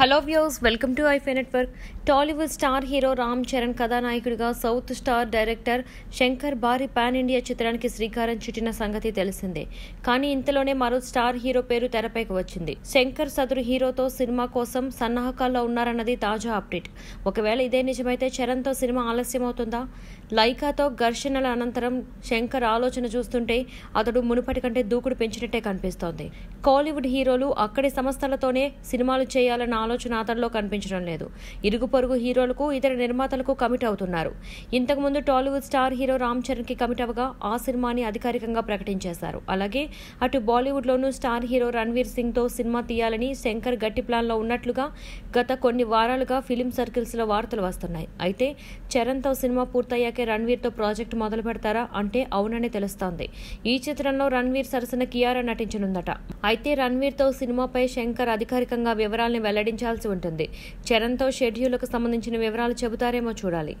hello viewers welcome to ఐఫై network Tollywood star hero Ram Charan కథానాయకుడిగా south star director Shankar భారీ pan India చిత్రానికి శ్రీకారం చుట్టిన సంగతి తెలిసిందే కానీ ఇంతలోనే మరో స్టార్ హీరో పేరు తెరపైకి వచ్చింది శంకర్ సదురు హీరోతో సినిమా కోసం సన్నాహకాల్లో ఉన్నారన్నది తాజా అప్డేట్ ఒకవేళ ఇదే నిజమైతే చరణ్తో సినిమా ఆలస్యమవుతుందా లైకాతో ఘర్షణల అనంతరం శంకర్ ఆలోచన చూస్తుంటే అతడు మునుపటి కంటే దూకుడు పెంచినట్టే కనిపిస్తోంది కోలీవుడ్ హీరోలు అక్కడి సంస్థలతోనే సినిమాలు చేయాలన్న ఆలోచన అతనిలో కనిపించడం లేదు ఇరుగు పొరుగు హీరోలకు ఇతర నిర్మాతలకు కమిట్ అవుతున్నారు ఇంతకుముందు టాలీవుడ్ స్టార్ హీరో రామ్ కి కమిట్ అవగా ఆ సినిమాని అధికారికంగా ప్రకటించేశారు అలాగే అటు బాలీవుడ్ లోనూ స్టార్ హీరో రణ్వీర్ సింగ్తో సినిమా తీయాలని శంకర్ గట్టి ప్లాన్ లో ఉన్నట్లుగా గత కొన్ని వారాలుగా ఫిలిం సర్కిల్స్ లో వార్తలు వస్తున్నాయి అయితే చరణ్తో సినిమా పూర్తయ్యాకే తో ప్రాజెక్టు మొదలు పెడతారా అంటే అవునని తెలుస్తోంది ఈ చిత్రంలో రణ్వీర్ సరసన కియారా నటించనుందట అయితే తో సినిమాపై శంకర్ అధికారికంగా వివరాలను వెల్లడించారు ఉంటుంది చరణ్తో షెడ్యూల్కు సంబంధించిన వివరాలు చెబుతారేమో చూడాలి